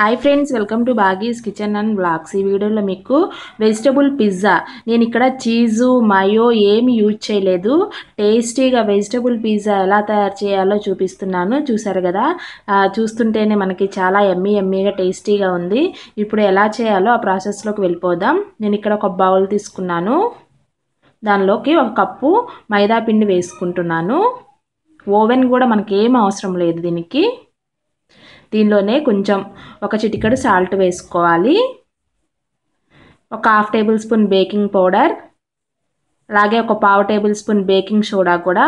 hi friends welcome to బాగీస్ kitchen and blogs ఈ వీడియోలో మీకు వెజిటబుల్ పిజ్జా నేను ఇక్కడ చీజు మయో ఏమి యూజ్ చేయలేదు టేస్టీగా వెజిటబుల్ పిజ్జా ఎలా తయారు చేయాలో చూపిస్తున్నాను చూసారు కదా చూస్తుంటేనే మనకి చాలా ఎమ్మీ ఎమ్మీగా టేస్టీగా ఉంది ఇప్పుడు ఎలా చేయాలో ఆ ప్రాసెస్లోకి వెళ్ళిపోదాం నేను ఇక్కడ ఒక బౌల్ తీసుకున్నాను దానిలోకి ఒక కప్పు మైదా పిండి వేసుకుంటున్నాను ఓవెన్ కూడా మనకి ఏం అవసరం లేదు దీనికి దీనిలోనే కొంచెం ఒక చిటికెడు సాల్ట్ వేసుకోవాలి ఒక half tablespoon baking powder అలాగే ఒక పావు టేబుల్ స్పూన్ బేకింగ్ సోడా కూడా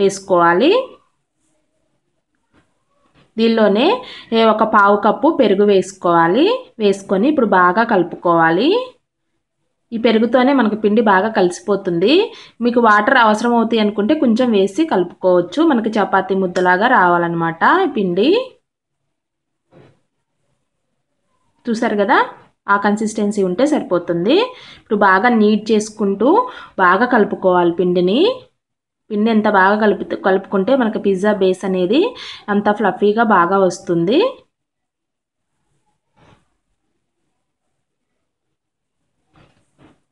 వేసుకోవాలి దీనిలోనే ఒక పావు కప్పు పెరుగు వేసుకోవాలి వేసుకొని ఇప్పుడు బాగా కలుపుకోవాలి ఈ పెరుగుతోనే మనకు పిండి బాగా కలిసిపోతుంది మీకు వాటర్ అవసరం అవుతాయి అనుకుంటే కొంచెం వేసి కలుపుకోవచ్చు మనకి చపాతీ ముద్దలాగా రావాలన్నమాట పిండి చూసారు కదా ఆ కన్సిస్టెన్సీ ఉంటే సరిపోతుంది ఇప్పుడు బాగా నీట్ చేసుకుంటూ బాగా కలుపుకోవాలి పిండిని పిండి ఎంత బాగా కలుపు కలుపుకుంటే మనకు పిజ్జా బేస్ అనేది అంత ఫ్లఫీగా బాగా వస్తుంది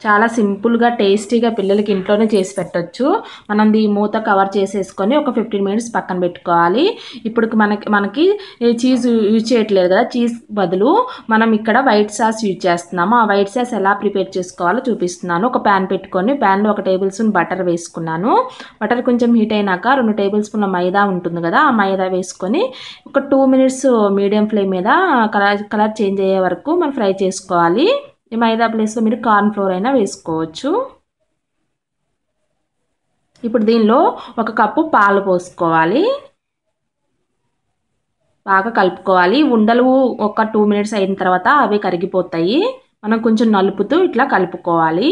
చాలా సింపుల్గా టేస్టీగా పిల్లలకి ఇంట్లోనే చేసి పెట్టచ్చు మనం ఈ మూత కవర్ చేసేసుకొని ఒక ఫిఫ్టీన్ మినిట్స్ పక్కన పెట్టుకోవాలి ఇప్పుడు మనకి మనకి చీజ్ యూజ్ చేయట్లేదు కదా చీజ్ బదులు మనం ఇక్కడ వైట్ సాస్ యూజ్ చేస్తున్నాము ఆ వైట్ సాస్ ఎలా ప్రిపేర్ చేసుకోవాలో చూపిస్తున్నాను ఒక ప్యాన్ పెట్టుకొని ప్యాన్లో ఒక టేబుల్ స్పూన్ బటర్ వేసుకున్నాను బటర్ కొంచెం హీట్ అయినాక రెండు టేబుల్ స్పూన్ల మైదా ఉంటుంది కదా ఆ మైదా వేసుకొని ఒక టూ మినిట్స్ మీడియం ఫ్లేమ్ మీద కలర్ కలర్ చేంజ్ అయ్యే వరకు మనం ఫ్రై చేసుకోవాలి ఈ మైదా ప్లేస్లో మీరు కార్న్ ఫ్లోర్ అయినా వేసుకోవచ్చు ఇప్పుడు దీనిలో ఒక కప్పు పాలు పోసుకోవాలి బాగా కలుపుకోవాలి ఉండలు ఒక టూ మినిట్స్ అయిన తర్వాత అవి కరిగిపోతాయి మనం కొంచెం నలుపుతూ ఇట్లా కలుపుకోవాలి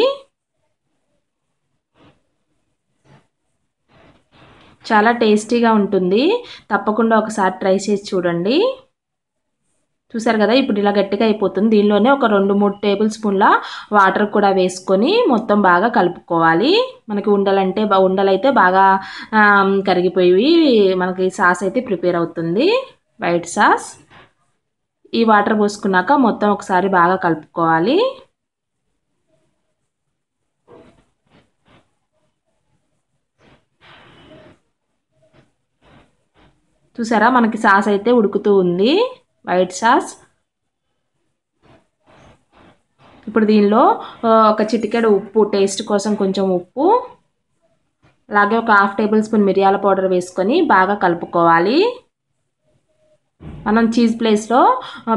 చాలా టేస్టీగా ఉంటుంది తప్పకుండా ఒకసారి ట్రై చేసి చూడండి చూసారు కదా ఇప్పుడు ఇలా గట్టిగా అయిపోతుంది దీనిలోనే ఒక రెండు మూడు టేబుల్ స్పూన్ల వాటర్ కూడా వేసుకొని మొత్తం బాగా కలుపుకోవాలి మనకి ఉండలంటే ఉండలైతే బాగా కరిగిపోయి మనకి సాస్ అయితే ప్రిపేర్ అవుతుంది వైట్ సాస్ ఈ వాటర్ పోసుకున్నాక మొత్తం ఒకసారి బాగా కలుపుకోవాలి చూసారా మనకి సాస్ అయితే ఉడుకుతూ ఉంది వైట్ సాస్ ఇప్పుడు దీనిలో ఒక చిటికెడు ఉప్పు టేస్ట్ కోసం కొంచెం ఉప్పు అలాగే ఒక హాఫ్ టేబుల్ స్పూన్ మిరియాల పౌడర్ వేసుకొని బాగా కలుపుకోవాలి మనం చీజ్ ప్లేస్లో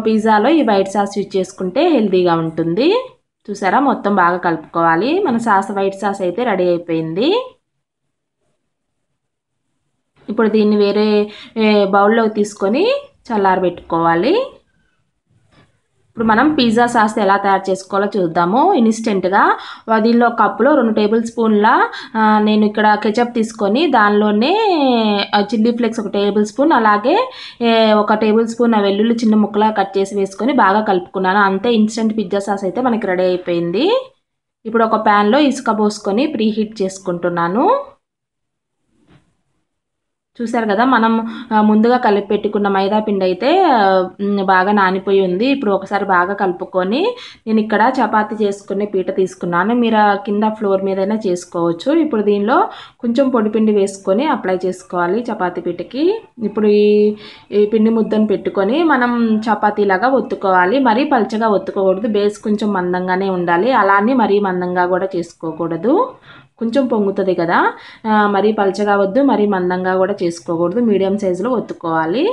పిజ్జాలో ఈ వైట్ సాస్ యూజ్ చేసుకుంటే హెల్దీగా ఉంటుంది చూసారా మొత్తం బాగా కలుపుకోవాలి మన సాస్ వైట్ సాస్ అయితే రెడీ అయిపోయింది ఇప్పుడు దీన్ని వేరే బౌల్లోకి తీసుకొని చల్లారబెట్టుకోవాలి ఇప్పుడు మనం పిజ్జా సాస్ ఎలా తయారు చేసుకోవాలో చూద్దాము ఇన్స్టెంట్గా వదిలో కప్పులో రెండు టేబుల్ స్పూన్ల నేను ఇక్కడ కెచప్ తీసుకొని దానిలోనే చిల్లీ ఫ్లేక్స్ ఒక టేబుల్ స్పూన్ అలాగే ఒక టేబుల్ స్పూన్ వెల్లుల్లి చిన్న ముక్కలా కట్ చేసి వేసుకొని బాగా కలుపుకున్నాను అంతే ఇన్స్టెంట్ పిజ్జా సాస్ అయితే మనకి రెడీ అయిపోయింది ఇప్పుడు ఒక ప్యాన్లో ఇసుక పోసుకొని ప్రీహీట్ చేసుకుంటున్నాను చూసారు కదా మనం ముందుగా కలిపి పెట్టుకున్న మైదా పిండి అయితే బాగా నానిపోయి ఉంది ఇప్పుడు ఒకసారి బాగా కలుపుకొని నేను ఇక్కడ చపాతి చేసుకునే పీట తీసుకున్నాను మీరు కింద ఫ్లోర్ మీదైనా చేసుకోవచ్చు ఇప్పుడు దీనిలో కొంచెం పొడి పిండి వేసుకొని అప్లై చేసుకోవాలి చపాతి పీటకి ఇప్పుడు ఈ పిండి ముద్దను పెట్టుకొని మనం చపాతీలాగా ఒత్తుకోవాలి మరీ పలచగా ఒత్తుకోకూడదు బేస్ కొంచెం మందంగానే ఉండాలి అలానే మరీ మందంగా కూడా చేసుకోకూడదు కొంచెం పొంగుతుంది కదా మరీ పలచగా వద్దు మరీ మందంగా కూడా చేసుకోకూడదు మీడియం సైజులో ఒత్తుకోవాలి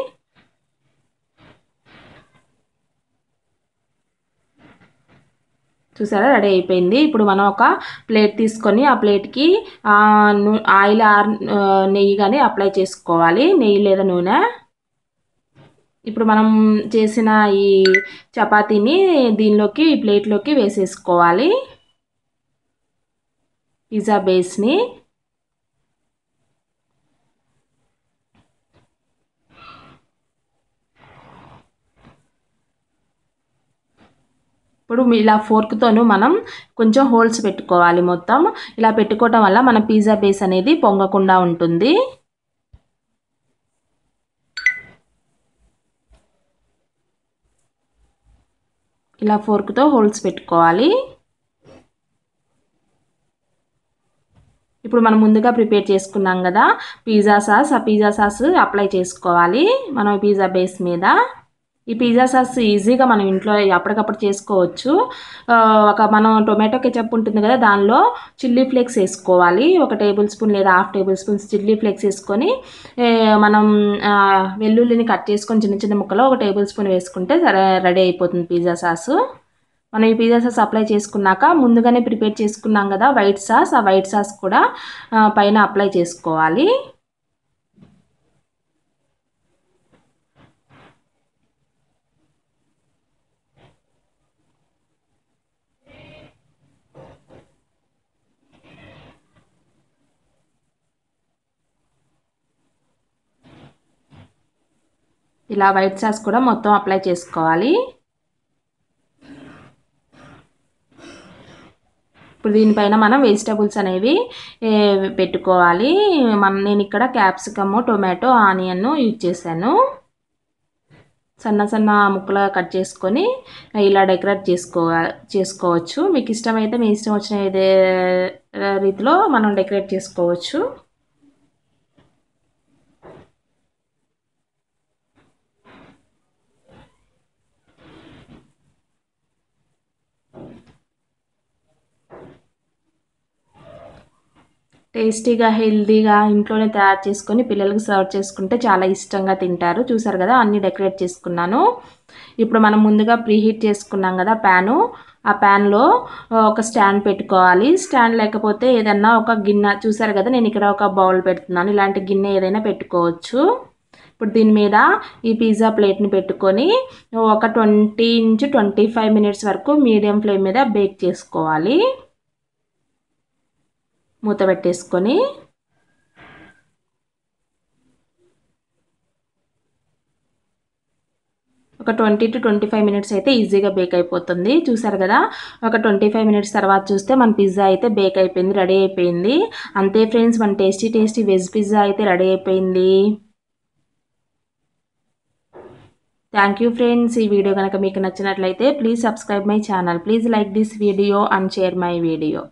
చూసారా రెడీ అయిపోయింది ఇప్పుడు మనం ఒక ప్లేట్ తీసుకొని ఆ ప్లేట్కి ఆయిల్ ఆర్ నెయ్యి కానీ అప్లై చేసుకోవాలి నెయ్యి లేదా నూనె ఇప్పుడు మనం చేసిన ఈ చపాతీని దీనిలోకి ఈ ప్లేట్లోకి వేసేసుకోవాలి పిజ్జా బేస్ని ఇప్పుడు ఇలా ఫోర్క్తోను మనం కొంచెం హోల్స్ పెట్టుకోవాలి మొత్తం ఇలా పెట్టుకోవటం వల్ల మన పిజ్జా బేస్ అనేది పొంగకుండా ఉంటుంది ఇలా ఫోర్క్తో హోల్స్ పెట్టుకోవాలి ఇప్పుడు మనం ముందుగా ప్రిపేర్ చేసుకున్నాం కదా పిజ్జా సాస్ ఆ పిజ్జా సాస్ అప్లై చేసుకోవాలి మనం పిజ్జా బేస్ మీద ఈ పిజ్జా సాస్ ఈజీగా మనం ఇంట్లో అప్పటికప్పుడు చేసుకోవచ్చు ఒక మనం టొమాటో కెచప్ ఉంటుంది కదా దానిలో చిల్లీ ఫ్లేక్స్ వేసుకోవాలి ఒక టేబుల్ స్పూన్ లేదా half tablespoons chilli flakes వేసుకొని మనం వెల్లుల్లిని కట్ చేసుకొని చిన్న చిన్న ముక్కలో ఒక టేబుల్ స్పూన్ వేసుకుంటే రెడీ అయిపోతుంది పిజ్జా సాసు మనం ఈ పిజ్జా సాస్ అప్లై చేసుకున్నాక ముందుగానే ప్రిపేర్ చేసుకున్నాం కదా వైట్ సాస్ ఆ వైట్ సాస్ కూడా పైన అప్లై చేసుకోవాలి ఇలా వైట్ సాస్ కూడా మొత్తం అప్లై చేసుకోవాలి ఇప్పుడు దీనిపైన మనం వెజిటబుల్స్ అనేవి పెట్టుకోవాలి మనం నేను ఇక్కడ క్యాప్సికమ్ టొమాటో ఆనియన్ యూజ్ చేశాను సన్న సన్న ముక్కలా కట్ చేసుకొని ఇలా డెకరేట్ చేసుకో చేసుకోవచ్చు మీకు ఇష్టమైతే మీ ఇష్టం వచ్చిన రీతిలో మనం డెకరేట్ చేసుకోవచ్చు టేస్టీగా హెల్తీగా ఇంట్లోనే తయారు చేసుకొని పిల్లలకు సర్వ్ చేసుకుంటే చాలా ఇష్టంగా తింటారు చూసారు కదా అన్నీ డెకరేట్ చేసుకున్నాను ఇప్పుడు మనం ముందుగా ప్రీహీట్ చేసుకున్నాం కదా ప్యాను ఆ ప్యాన్లో ఒక స్టాండ్ పెట్టుకోవాలి స్టాండ్ లేకపోతే ఏదన్నా ఒక గిన్నె చూసారు కదా నేను ఇక్కడ ఒక బౌల్ పెడుతున్నాను ఇలాంటి గిన్నె ఏదైనా పెట్టుకోవచ్చు ఇప్పుడు దీని మీద ఈ పిజ్జా ప్లేట్ని పెట్టుకొని ఒక twenty inch twenty five minutes వరకు మీడియం ఫ్లేమ్ మీద బేక్ చేసుకోవాలి మూత పెట్టేసుకొని ఒక twenty to twenty five minutes అయితే ఈజీగా బేక్ అయిపోతుంది చూసారు కదా ఒక ట్వంటీ ఫైవ్ మినిట్స్ తర్వాత చూస్తే మన పిజ్జా అయితే బేక్ అయిపోయింది రెడీ అయిపోయింది అంతే ఫ్రెండ్స్ మన టేస్టీ టేస్టీ వెజ్ పిజ్జా అయితే రెడీ అయిపోయింది థ్యాంక్ యూ ఫ్రెండ్స్ ఈ వీడియో కనుక మీకు నచ్చినట్లయితే please subscribe my channel please like this video and share my video